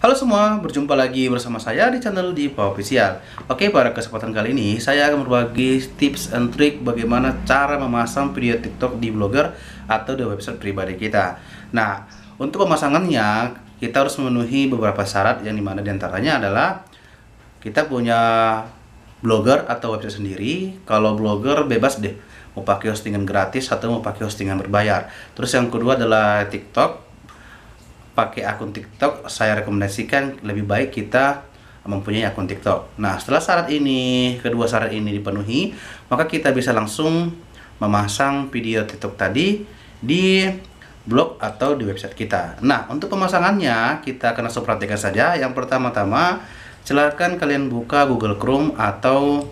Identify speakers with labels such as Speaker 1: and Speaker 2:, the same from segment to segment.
Speaker 1: Halo semua, berjumpa lagi bersama saya di channel di Official. Oke, pada kesempatan kali ini saya akan berbagi tips and trick bagaimana cara memasang video TikTok di blogger atau di website pribadi kita. Nah, untuk pemasangannya kita harus memenuhi beberapa syarat yang dimana diantaranya adalah kita punya blogger atau website sendiri. Kalau blogger bebas deh mau pakai hostingan gratis atau mau pakai hostingan berbayar. Terus yang kedua adalah TikTok pakai akun TikTok, saya rekomendasikan lebih baik kita mempunyai akun TikTok. Nah, setelah syarat ini, kedua syarat ini dipenuhi, maka kita bisa langsung memasang video TikTok tadi di blog atau di website kita. Nah, untuk pemasangannya, kita akan langsung perhatikan saja. Yang pertama-tama, silahkan kalian buka Google Chrome atau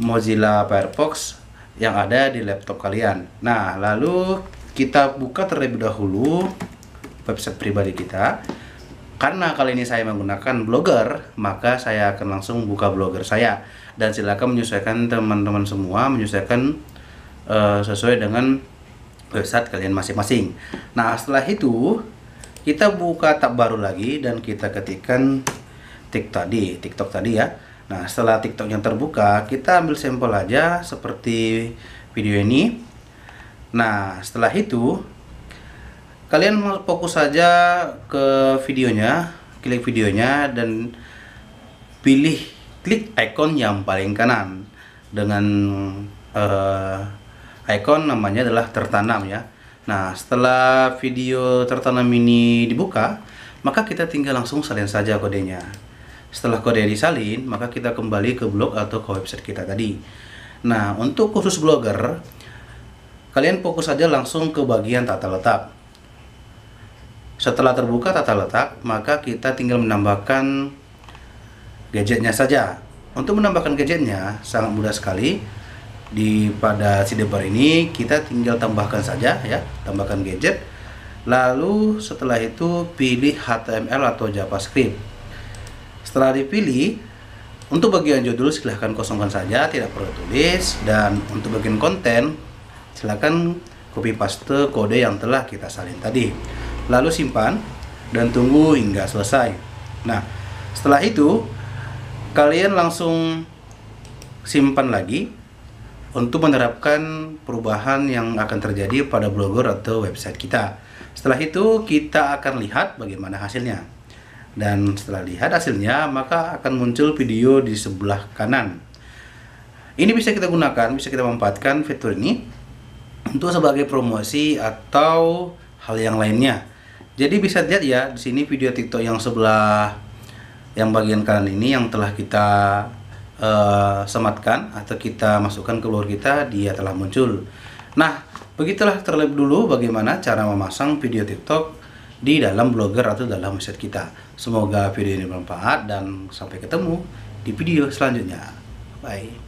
Speaker 1: Mozilla Firefox yang ada di laptop kalian. Nah, lalu kita buka terlebih dahulu website pribadi kita. Karena kali ini saya menggunakan blogger, maka saya akan langsung buka blogger saya. Dan silakan menyesuaikan teman-teman semua, menyesuaikan uh, sesuai dengan website kalian masing-masing. Nah, setelah itu kita buka tab baru lagi dan kita ketikkan TikTok tadi, TikTok tadi ya. Nah, setelah TikTok yang terbuka, kita ambil sampel aja seperti video ini Nah, setelah itu kalian fokus saja ke videonya, klik videonya dan pilih klik icon yang paling kanan dengan uh, icon namanya adalah tertanam ya. Nah, setelah video tertanam ini dibuka, maka kita tinggal langsung salin saja kodenya. Setelah kode disalin, maka kita kembali ke blog atau ke website kita tadi. Nah, untuk khusus blogger, Kalian fokus saja langsung ke bagian tata letak. Setelah terbuka tata letak, maka kita tinggal menambahkan gadgetnya saja. Untuk menambahkan gadgetnya sangat mudah sekali. Di pada sidebar ini kita tinggal tambahkan saja ya, tambahkan gadget. Lalu setelah itu pilih HTML atau JavaScript. Setelah dipilih, untuk bagian judul silahkan kosongkan saja, tidak perlu tulis. Dan untuk bagian konten Silakan copy paste kode yang telah kita salin tadi. Lalu simpan dan tunggu hingga selesai. Nah, setelah itu kalian langsung simpan lagi untuk menerapkan perubahan yang akan terjadi pada blogger atau website kita. Setelah itu kita akan lihat bagaimana hasilnya. Dan setelah lihat hasilnya, maka akan muncul video di sebelah kanan. Ini bisa kita gunakan, bisa kita manfaatkan fitur ini untuk sebagai promosi atau hal yang lainnya. Jadi bisa lihat ya di sini video TikTok yang sebelah yang bagian kanan ini yang telah kita uh, sematkan atau kita masukkan ke luar kita dia telah muncul. Nah, begitulah terlebih dulu bagaimana cara memasang video TikTok di dalam blogger atau dalam website kita. Semoga video ini bermanfaat dan sampai ketemu di video selanjutnya. Bye.